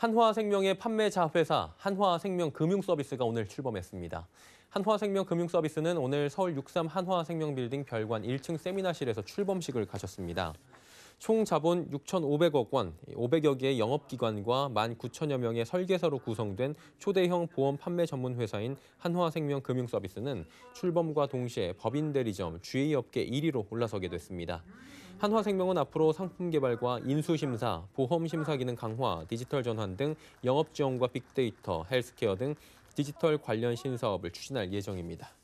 한화생명의 판매자 회사 한화생명금융서비스가 오늘 출범했습니다. 한화생명금융서비스는 오늘 서울 63 한화생명빌딩 별관 1층 세미나실에서 출범식을 가졌습니다. 총 자본 6,500억 원, 500여 개의 영업기관과 19,000여 명의 설계사로 구성된 초대형 보험 판매 전문 회사인 한화생명금융서비스는 출범과 동시에 법인 대리점 주의업계 1위로 올라서게 됐습니다. 한화생명은 앞으로 상품 개발과 인수심사, 보험심사 기능 강화, 디지털 전환 등 영업 지원과 빅데이터, 헬스케어 등 디지털 관련 신사업을 추진할 예정입니다.